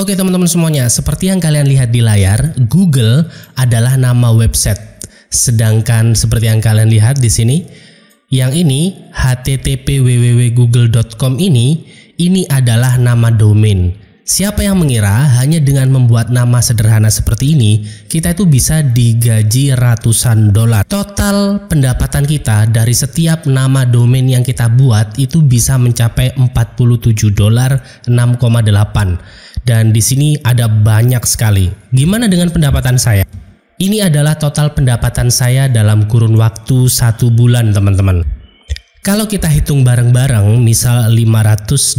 Oke teman-teman semuanya, seperti yang kalian lihat di layar, Google adalah nama website. Sedangkan seperti yang kalian lihat di sini, yang ini http www.google.com ini ini adalah nama domain. Siapa yang mengira hanya dengan membuat nama sederhana seperti ini, kita itu bisa digaji ratusan dolar. Total pendapatan kita dari setiap nama domain yang kita buat itu bisa mencapai 47 dolar 6,8 dan di sini ada banyak sekali. Gimana dengan pendapatan saya? Ini adalah total pendapatan saya dalam kurun waktu satu bulan teman-teman. Kalau kita hitung bareng-bareng, misal 580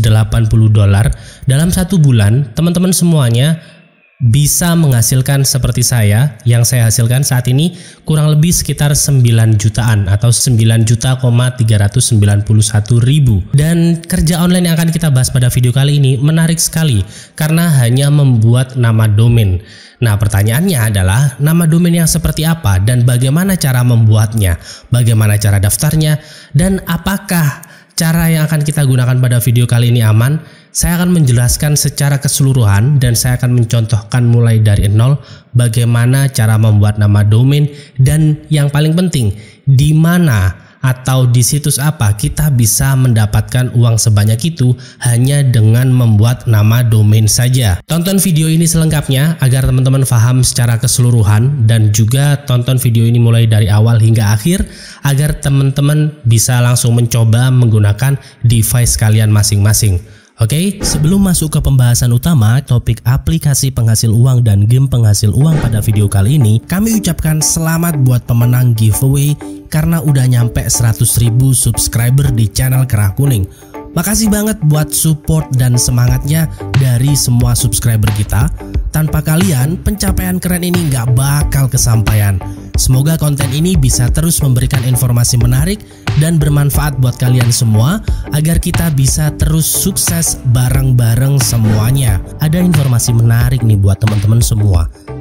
dolar dalam satu bulan, teman-teman semuanya bisa menghasilkan seperti saya yang saya hasilkan saat ini kurang lebih sekitar 9 jutaan atau 9 juta, satu ribu dan kerja online yang akan kita bahas pada video kali ini menarik sekali karena hanya membuat nama domain nah pertanyaannya adalah nama domain yang seperti apa dan bagaimana cara membuatnya bagaimana cara daftarnya dan apakah cara yang akan kita gunakan pada video kali ini aman, saya akan menjelaskan secara keseluruhan dan saya akan mencontohkan mulai dari nol bagaimana cara membuat nama domain dan yang paling penting di mana atau di situs apa kita bisa mendapatkan uang sebanyak itu hanya dengan membuat nama domain saja. Tonton video ini selengkapnya agar teman-teman paham secara keseluruhan dan juga tonton video ini mulai dari awal hingga akhir agar teman-teman bisa langsung mencoba menggunakan device kalian masing-masing. Oke, sebelum masuk ke pembahasan utama topik aplikasi penghasil uang dan game penghasil uang pada video kali ini, kami ucapkan selamat buat pemenang giveaway karena udah nyampe 100.000 subscriber di channel Kerah Kuning. Makasih banget buat support dan semangatnya dari semua subscriber kita. Tanpa kalian, pencapaian keren ini nggak bakal kesampaian. Semoga konten ini bisa terus memberikan informasi menarik dan bermanfaat buat kalian semua agar kita bisa terus sukses bareng-bareng semuanya. Ada informasi menarik nih buat teman-teman semua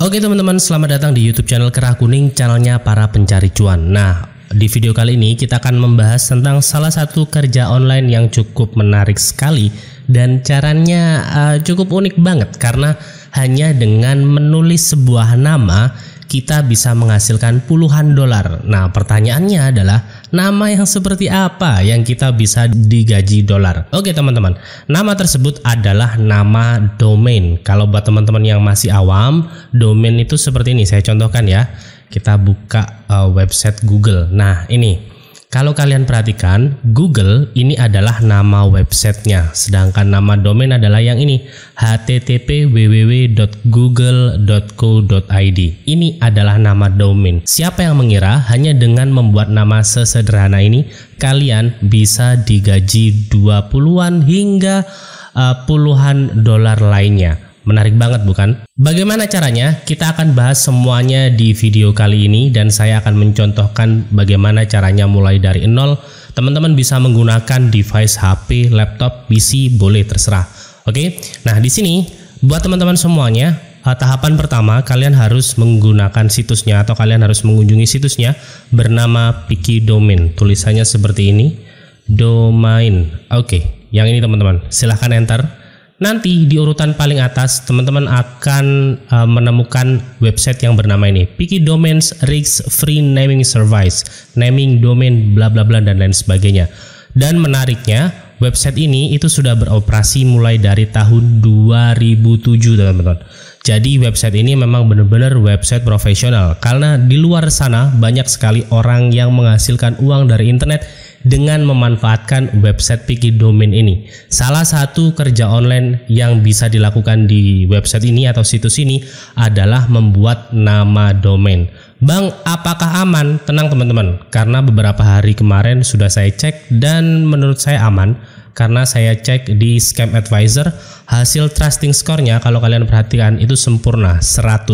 Oke teman-teman, selamat datang di YouTube channel Kerah Kuning, channelnya para pencari cuan. Nah, di video kali ini kita akan membahas tentang salah satu kerja online yang cukup menarik sekali dan caranya uh, cukup unik banget karena hanya dengan menulis sebuah nama kita bisa menghasilkan puluhan dolar. Nah, pertanyaannya adalah Nama yang seperti apa yang kita bisa digaji dolar? Oke teman-teman, nama tersebut adalah nama domain. Kalau buat teman-teman yang masih awam, domain itu seperti ini. Saya contohkan ya. Kita buka uh, website Google. Nah ini kalau kalian perhatikan, Google ini adalah nama websitenya, sedangkan nama domain adalah yang ini, http www.google.co.id. Ini adalah nama domain. Siapa yang mengira hanya dengan membuat nama sesederhana ini, kalian bisa digaji 20-an hingga uh, puluhan dolar lainnya. Menarik banget bukan? Bagaimana caranya? Kita akan bahas semuanya di video kali ini dan saya akan mencontohkan bagaimana caranya mulai dari nol. Teman-teman bisa menggunakan device HP, laptop, PC, boleh terserah. Oke. Nah, di sini buat teman-teman semuanya eh, tahapan pertama kalian harus menggunakan situsnya atau kalian harus mengunjungi situsnya bernama Piki Domain. Tulisannya seperti ini, domain. Oke, yang ini teman-teman. Silahkan enter. Nanti di urutan paling atas teman-teman akan uh, menemukan website yang bernama ini Picky Domains Rigs Free Naming Service, naming domain bla bla bla dan lain sebagainya. Dan menariknya website ini itu sudah beroperasi mulai dari tahun 2007 teman-teman. Jadi website ini memang benar-benar website profesional karena di luar sana banyak sekali orang yang menghasilkan uang dari internet dengan memanfaatkan website Piki Domain ini. Salah satu kerja online yang bisa dilakukan di website ini atau situs ini adalah membuat nama domain. Bang, apakah aman? Tenang teman-teman, karena beberapa hari kemarin sudah saya cek dan menurut saya aman karena saya cek di Scam Advisor hasil trusting skornya, kalau kalian perhatikan itu sempurna 100.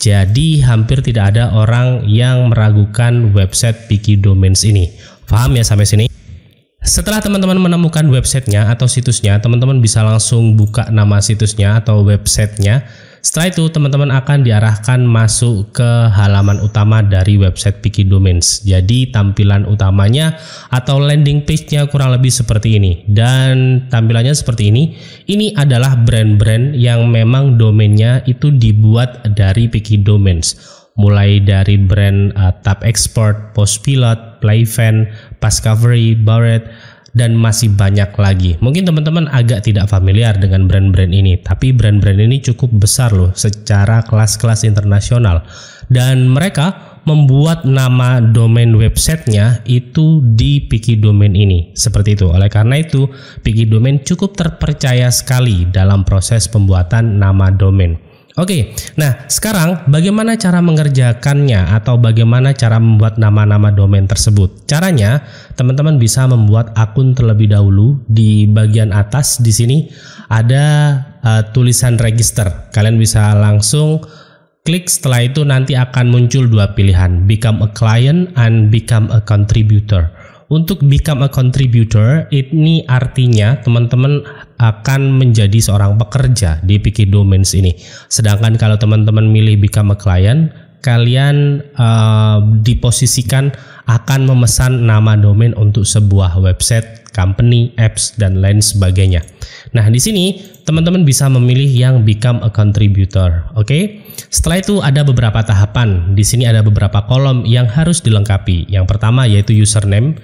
Jadi hampir tidak ada orang yang meragukan website Piki Domains ini. Paham ya sampai sini? Setelah teman-teman menemukan websitenya atau situsnya, teman-teman bisa langsung buka nama situsnya atau websitenya. Setelah itu, teman-teman akan diarahkan masuk ke halaman utama dari website Piki Domains. Jadi, tampilan utamanya atau landing page-nya kurang lebih seperti ini. Dan tampilannya seperti ini. Ini adalah brand-brand yang memang domainnya itu dibuat dari Piki Domains mulai dari brand uh, Tab Export, Post Pilot, Playfan, Pascovery, Barrett, dan masih banyak lagi. Mungkin teman-teman agak tidak familiar dengan brand-brand ini, tapi brand-brand ini cukup besar loh secara kelas-kelas internasional. Dan mereka membuat nama domain websitenya itu di Piki Domain ini. Seperti itu. Oleh karena itu, Piki Domain cukup terpercaya sekali dalam proses pembuatan nama domain. Oke, nah sekarang bagaimana cara mengerjakannya atau bagaimana cara membuat nama-nama domain tersebut? Caranya, teman-teman bisa membuat akun terlebih dahulu di bagian atas di sini ada uh, tulisan register. Kalian bisa langsung klik setelah itu nanti akan muncul dua pilihan, become a client and become a contributor. Untuk become a contributor, ini artinya teman-teman akan menjadi seorang pekerja di PK Domains ini. Sedangkan kalau teman-teman milih become a client, kalian uh, diposisikan akan memesan nama domain untuk sebuah website, company, apps, dan lain sebagainya. Nah, di sini teman-teman bisa memilih yang become a contributor. Oke, okay? setelah itu ada beberapa tahapan. Di sini ada beberapa kolom yang harus dilengkapi. Yang pertama yaitu username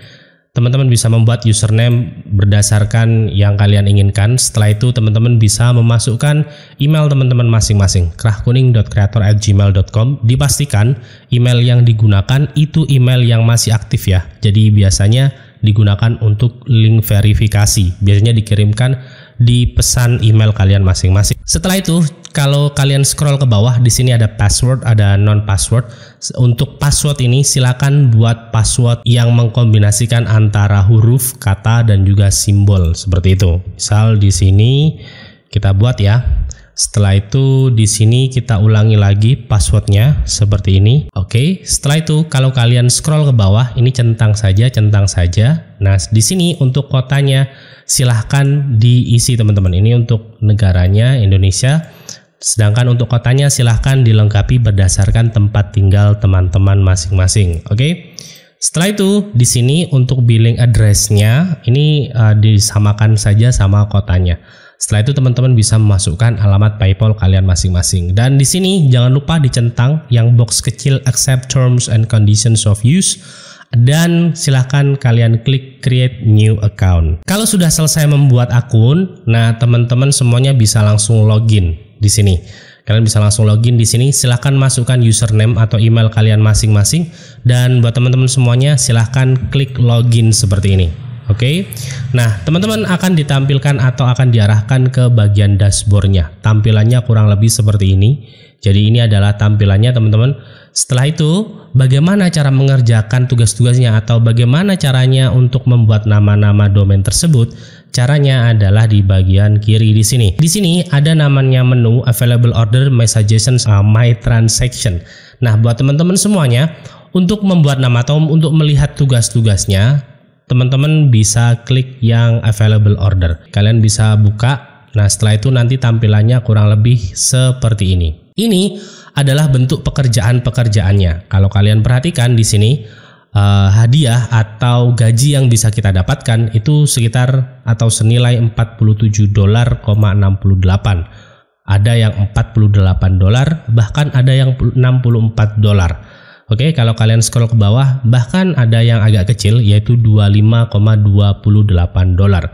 teman-teman bisa membuat username berdasarkan yang kalian inginkan. Setelah itu teman-teman bisa memasukkan email teman-teman masing-masing krahkuning.creator@gmail.com. Dipastikan email yang digunakan itu email yang masih aktif ya. Jadi biasanya digunakan untuk link verifikasi. Biasanya dikirimkan di pesan email kalian masing-masing. Setelah itu kalau kalian scroll ke bawah di sini ada password, ada non password. Untuk password ini silakan buat password yang mengkombinasikan antara huruf, kata dan juga simbol seperti itu. Misal di sini kita buat ya. Setelah itu di sini kita ulangi lagi passwordnya seperti ini. Oke, setelah itu kalau kalian scroll ke bawah, ini centang saja, centang saja. Nah, di sini untuk kotanya silahkan diisi teman-teman. Ini untuk negaranya Indonesia. Sedangkan untuk kotanya silahkan dilengkapi berdasarkan tempat tinggal teman-teman masing-masing. Oke. Okay? Setelah itu di sini untuk billing addressnya ini uh, disamakan saja sama kotanya. Setelah itu teman-teman bisa memasukkan alamat PayPal kalian masing-masing. Dan di sini jangan lupa dicentang yang box kecil accept terms and conditions of use dan silahkan kalian klik create new account. Kalau sudah selesai membuat akun, nah teman-teman semuanya bisa langsung login di sini. Kalian bisa langsung login di sini. Silahkan masukkan username atau email kalian masing-masing. Dan buat teman-teman semuanya, silahkan klik login seperti ini. Oke, okay? nah teman-teman akan ditampilkan atau akan diarahkan ke bagian dashboardnya. Tampilannya kurang lebih seperti ini. Jadi ini adalah tampilannya teman-teman. Setelah itu, bagaimana cara mengerjakan tugas-tugasnya atau bagaimana caranya untuk membuat nama-nama domain tersebut Caranya adalah di bagian kiri di sini. Di sini ada namanya menu available order, my suggestions, uh, my transaction. Nah, buat teman-teman semuanya, untuk membuat nama atau untuk melihat tugas-tugasnya, teman-teman bisa klik yang available order. Kalian bisa buka. Nah, setelah itu nanti tampilannya kurang lebih seperti ini. Ini adalah bentuk pekerjaan-pekerjaannya. Kalau kalian perhatikan di sini, uh, hadiah atau gaji yang bisa kita dapatkan itu sekitar atau senilai 47 dolar, 68. Ada yang 48 dolar, bahkan ada yang 64 dolar. Oke, kalau kalian scroll ke bawah, bahkan ada yang agak kecil yaitu 25,28 dolar.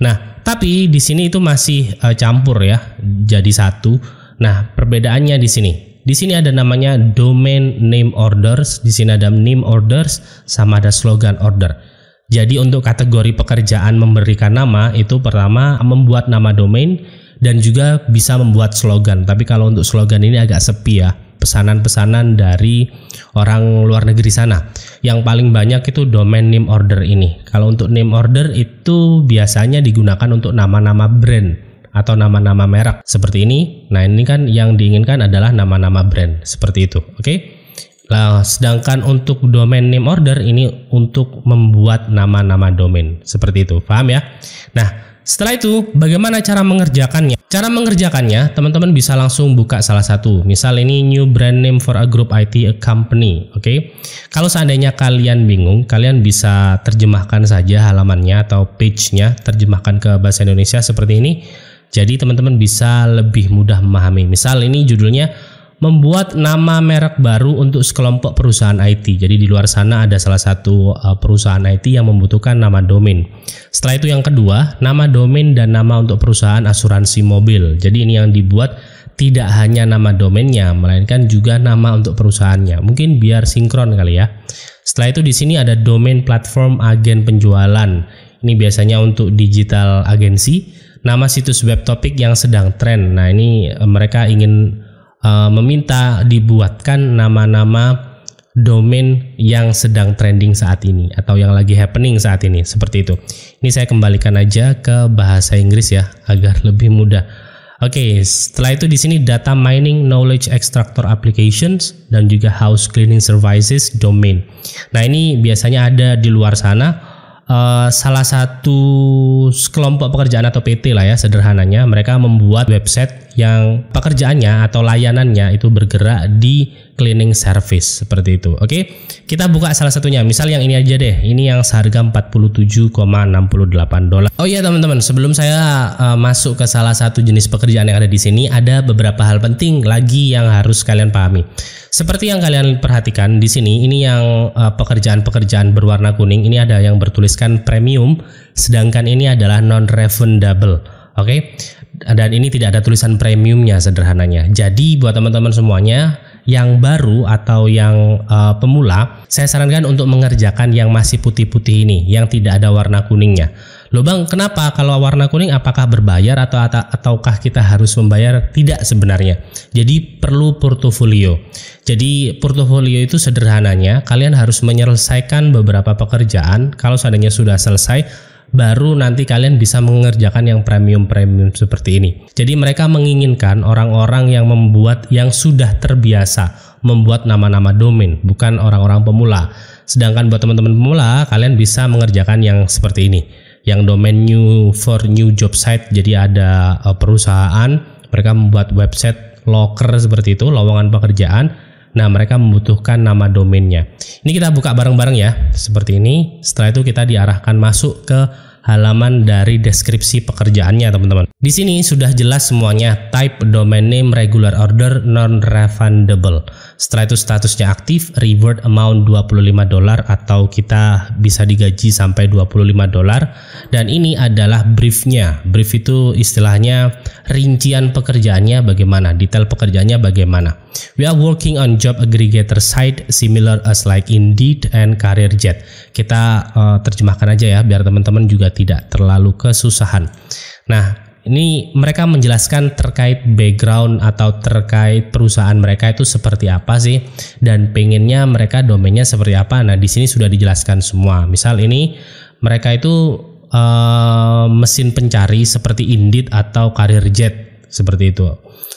Nah, tapi di sini itu masih eh, campur ya, jadi satu. Nah, perbedaannya di sini. Di sini ada namanya domain name orders, di sini ada name orders sama ada slogan order. Jadi untuk kategori pekerjaan memberikan nama itu pertama membuat nama domain dan juga bisa membuat slogan. Tapi kalau untuk slogan ini agak sepi ya pesanan-pesanan dari orang luar negeri sana. Yang paling banyak itu domain name order ini. Kalau untuk name order itu biasanya digunakan untuk nama-nama brand atau nama-nama merek seperti ini. Nah, ini kan yang diinginkan adalah nama-nama brand seperti itu. Oke. Okay? Nah, sedangkan untuk domain name order ini untuk membuat nama-nama domain seperti itu. Paham ya? Nah, setelah itu, bagaimana cara mengerjakannya? Cara mengerjakannya, teman-teman bisa langsung buka salah satu. Misal ini new brand name for a group IT a company, oke? Okay? Kalau seandainya kalian bingung, kalian bisa terjemahkan saja halamannya atau page-nya, terjemahkan ke bahasa Indonesia seperti ini. Jadi teman-teman bisa lebih mudah memahami. Misal ini judulnya membuat nama merek baru untuk sekelompok perusahaan IT. Jadi di luar sana ada salah satu eh, perusahaan IT yang membutuhkan nama domain. Setelah itu yang kedua, nama domain dan nama untuk perusahaan asuransi mobil. Jadi ini yang dibuat tidak hanya nama domainnya, melainkan juga nama untuk perusahaannya. Mungkin biar sinkron kali ya. Setelah itu di sini ada domain platform agen penjualan. Ini biasanya untuk digital agensi nama situs web topik yang sedang tren. Nah, ini eh, mereka ingin uh, meminta dibuatkan nama-nama domain yang sedang trending saat ini atau yang lagi happening saat ini seperti itu. Ini saya kembalikan aja ke bahasa Inggris ya agar lebih mudah. Oke, okay, setelah itu di sini data mining, knowledge extractor applications, dan juga house cleaning services domain. Nah ini biasanya ada di luar sana Eh, salah satu kelompok pekerjaan atau PT lah ya sederhananya mereka membuat website yang pekerjaannya atau layanannya itu bergerak di cleaning service seperti itu. Oke, kita buka salah satunya. Misal yang ini aja deh. Ini yang seharga 47,68 dolar. Oh iya teman-teman, sebelum saya uh, masuk ke salah satu jenis pekerjaan yang ada di sini, ada beberapa hal penting lagi yang harus kalian pahami. Seperti yang kalian perhatikan di sini, ini yang eh, pekerjaan-pekerjaan uh, berwarna kuning. Ini ada yang bertuliskan premium, sedangkan ini adalah non refundable. Oke, okay? dan ini tidak ada tulisan premiumnya sederhananya. Jadi buat teman-teman semuanya yang baru atau yang uh, pemula, saya sarankan untuk mengerjakan yang masih putih-putih ini, yang tidak ada warna kuningnya. Loh bang, kenapa kalau warna kuning apakah berbayar atau ataukah kita harus membayar? Tidak sebenarnya. Jadi perlu portofolio. Jadi portofolio itu sederhananya kalian harus menyelesaikan beberapa pekerjaan. Kalau seandainya sudah selesai, baru nanti kalian bisa mengerjakan yang premium-premium seperti ini. Jadi mereka menginginkan orang-orang yang membuat yang sudah terbiasa membuat nama-nama domain, bukan orang-orang pemula. Sedangkan buat teman-teman pemula, kalian bisa mengerjakan yang seperti ini. Yang domain new for new job site, jadi ada eh, perusahaan, mereka membuat website locker seperti itu, lowongan pekerjaan, Nah, mereka membutuhkan nama domainnya. Ini kita buka bareng-bareng ya, seperti ini. Setelah itu kita diarahkan masuk ke halaman dari deskripsi pekerjaannya, teman-teman. Di sini sudah jelas semuanya, type domain name regular order non refundable. Setelah itu statusnya aktif, reward amount 25 dolar atau kita bisa digaji sampai 25 dolar. Dan ini adalah briefnya. Brief itu istilahnya rincian pekerjaannya bagaimana, detail pekerjaannya bagaimana. We are working on job aggregator site similar as like Indeed and CareerJet. Kita uh, terjemahkan aja ya biar teman-teman juga tidak terlalu kesusahan. Nah, ini mereka menjelaskan terkait background atau terkait perusahaan mereka itu seperti apa sih dan pengennya mereka domainnya seperti apa. Nah, di sini sudah dijelaskan semua. Misal ini mereka itu uh, mesin pencari seperti Indeed atau Careerjet seperti itu.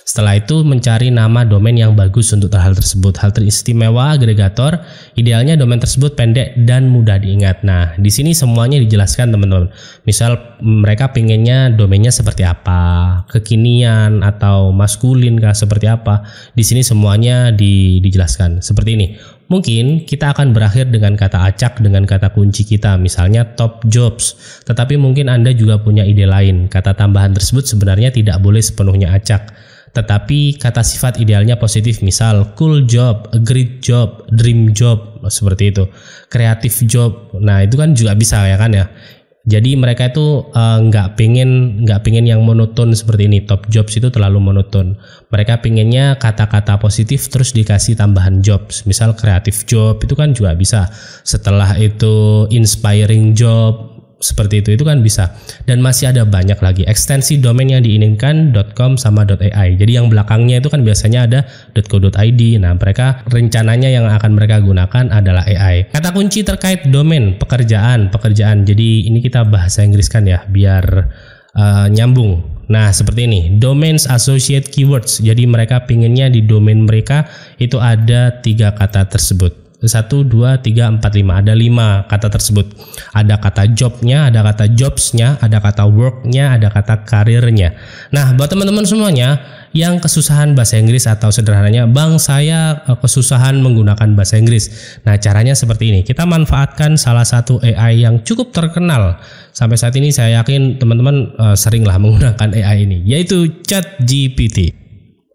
Setelah itu mencari nama domain yang bagus untuk hal tersebut. Hal teristimewa agregator, idealnya domain tersebut pendek dan mudah diingat. Nah, di sini semuanya dijelaskan teman-teman. Misal mereka pengennya domainnya seperti apa, kekinian atau maskulin kah seperti apa. Di sini semuanya di, dijelaskan seperti ini. Mungkin kita akan berakhir dengan kata acak dengan kata kunci kita, misalnya top jobs. Tetapi mungkin Anda juga punya ide lain. Kata tambahan tersebut sebenarnya tidak boleh sepenuhnya acak. Tetapi kata sifat idealnya positif misal cool job, a great job, dream job seperti itu. Kreatif job. Nah, itu kan juga bisa ya kan ya. Jadi mereka itu eh, nggak uh, pengen nggak pengen yang monoton seperti ini. Top jobs itu terlalu monoton. Mereka pengennya kata-kata positif terus dikasih tambahan jobs. Misal kreatif job itu kan juga bisa. Setelah itu inspiring job, seperti itu itu kan bisa dan masih ada banyak lagi ekstensi domain yang diinginkan .com sama .ai jadi yang belakangnya itu kan biasanya ada .co.id nah mereka rencananya yang akan mereka gunakan adalah AI kata kunci terkait domain pekerjaan pekerjaan jadi ini kita bahasa Inggris kan ya biar uh, nyambung Nah, seperti ini, domains associate keywords. Jadi mereka pinginnya di domain mereka itu ada tiga kata tersebut satu dua tiga empat lima ada lima kata tersebut ada kata jobnya ada kata jobsnya ada kata worknya ada kata karirnya nah buat teman-teman semuanya yang kesusahan bahasa Inggris atau sederhananya bang saya eh, kesusahan menggunakan bahasa Inggris nah caranya seperti ini kita manfaatkan salah satu AI yang cukup terkenal sampai saat ini saya yakin teman-teman eh, seringlah menggunakan AI ini yaitu Chat GPT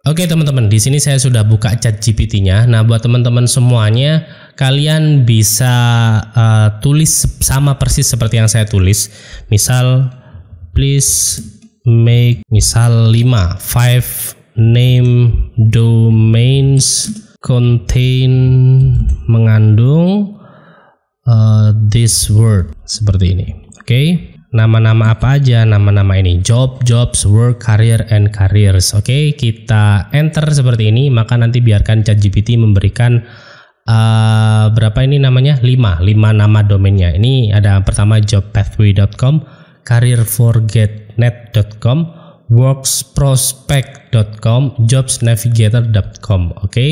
Oke teman-teman, di sini saya sudah buka chat GPT-nya. Nah, buat teman-teman semuanya, kalian bisa uh, tulis sama persis seperti yang saya tulis. Misal, please make misal 5, 5 name domains contain mengandung uh, this word seperti ini. Oke. Okay? nama-nama apa aja nama-nama ini job jobs work career and careers oke okay? kita enter seperti ini maka nanti biarkan ChatGPT memberikan uh, berapa ini namanya 5 5 nama domainnya ini ada pertama jobpathway.com careerforgetnet.com worksprospect.com, jobsnavigator.com. Oke, okay?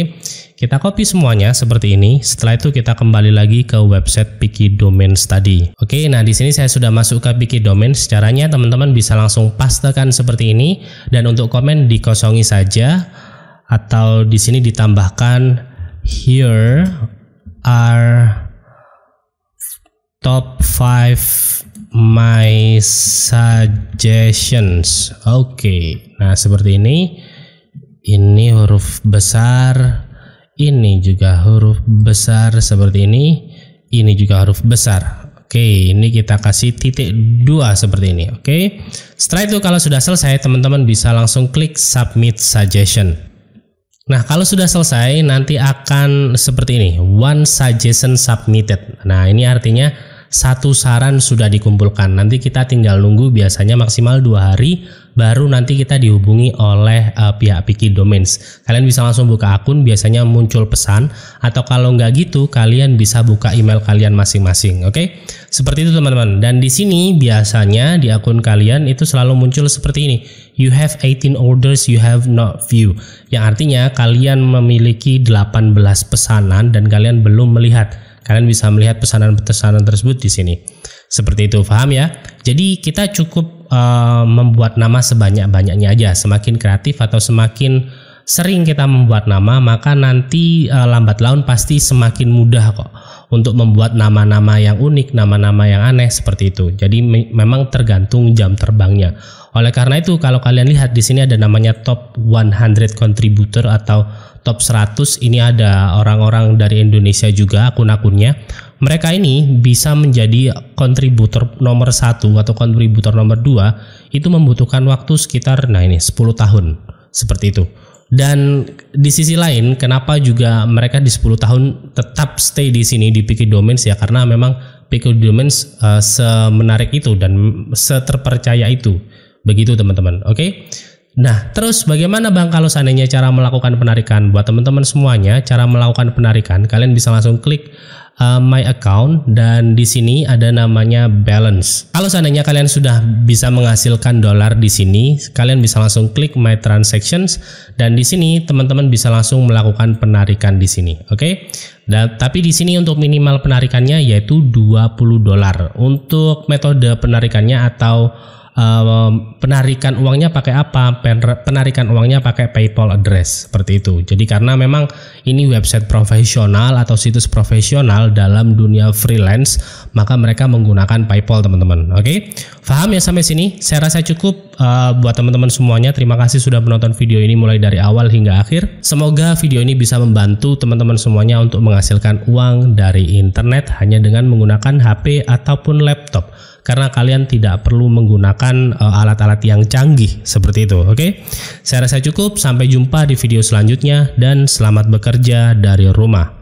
kita copy semuanya seperti ini. Setelah itu kita kembali lagi ke website Piki domain tadi. Oke, okay, nah di sini saya sudah masuk ke Piki Domains. Caranya teman-teman bisa langsung pastekan seperti ini dan untuk komen dikosongi saja atau di sini ditambahkan here are top 5 my suggestions. Oke. Okay. Nah, seperti ini. Ini huruf besar, ini juga huruf besar seperti ini, ini juga huruf besar. Oke, ini kita kasih titik dua seperti ini. Oke, setelah itu kalau sudah selesai, teman-teman bisa langsung klik submit suggestion. Nah, kalau sudah selesai, nanti akan seperti ini: one suggestion submitted. Nah, ini artinya satu saran sudah dikumpulkan. Nanti kita tinggal nunggu biasanya maksimal dua hari baru nanti kita dihubungi oleh uh, pihak Piki Domains. Kalian bisa langsung buka akun, biasanya muncul pesan, atau kalau nggak gitu, kalian bisa buka email kalian masing-masing. Oke, okay? seperti itu teman-teman. Dan di sini biasanya di akun kalian itu selalu muncul seperti ini. You have 18 orders you have not view. Yang artinya kalian memiliki 18 pesanan dan kalian belum melihat Kalian bisa melihat pesanan-pesanan tersebut di sini. Seperti itu, paham ya? Jadi kita cukup uh, membuat nama sebanyak-banyaknya aja. Semakin kreatif atau semakin sering kita membuat nama, maka nanti uh, lambat laun pasti semakin mudah kok untuk membuat nama-nama yang unik, nama-nama yang aneh seperti itu. Jadi me memang tergantung jam terbangnya. Oleh karena itu, kalau kalian lihat di sini ada namanya top 100 contributor atau top 100 ini ada orang-orang dari Indonesia juga akun-akunnya. Mereka ini bisa menjadi kontributor nomor satu atau kontributor nomor dua itu membutuhkan waktu sekitar nah ini 10 tahun seperti itu. Dan di sisi lain, kenapa juga mereka di 10 tahun tetap stay di sini di Picky Domains ya karena memang Picky Domains uh, semenarik itu dan seterpercaya itu. Begitu teman-teman. Oke. Okay? Nah, terus bagaimana Bang kalau seandainya cara melakukan penarikan? Buat teman-teman semuanya, cara melakukan penarikan, kalian bisa langsung klik uh, my account dan di sini ada namanya balance. Kalau seandainya kalian sudah bisa menghasilkan dolar di sini, kalian bisa langsung klik my transactions dan di sini teman-teman bisa langsung melakukan penarikan di sini, oke? Okay? Dan, tapi di sini untuk minimal penarikannya yaitu 20 dolar. Untuk metode penarikannya atau Ehm, penarikan uangnya pakai apa, penarikan uangnya pakai PayPal address seperti itu. Jadi karena memang ini website profesional atau situs profesional dalam dunia freelance, maka mereka menggunakan PayPal teman-teman. Oke. Okay? Paham ya sampai sini? Saya rasa cukup uh, buat teman-teman semuanya. Terima kasih sudah menonton video ini mulai dari awal hingga akhir. Semoga video ini bisa membantu teman-teman semuanya untuk menghasilkan uang dari internet hanya dengan menggunakan HP ataupun laptop. Karena kalian tidak perlu menggunakan eh, alat-alat uh, yang canggih seperti itu, oke? Okay? Saya rasa cukup, sampai jumpa di video selanjutnya dan selamat bekerja dari rumah.